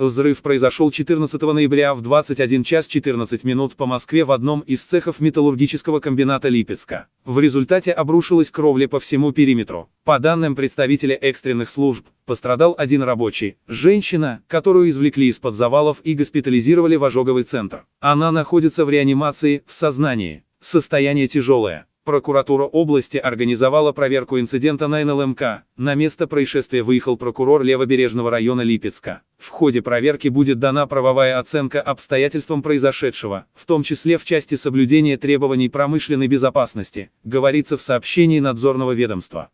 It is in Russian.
Взрыв произошел 14 ноября в 21 час 14 минут по Москве в одном из цехов металлургического комбината Липецка. В результате обрушилась кровля по всему периметру. По данным представителя экстренных служб, пострадал один рабочий, женщина, которую извлекли из-под завалов и госпитализировали в ожоговый центр. Она находится в реанимации, в сознании. Состояние тяжелое. Прокуратура области организовала проверку инцидента на НЛМК. На место происшествия выехал прокурор Левобережного района Липецка. В ходе проверки будет дана правовая оценка обстоятельствам произошедшего, в том числе в части соблюдения требований промышленной безопасности, говорится в сообщении надзорного ведомства.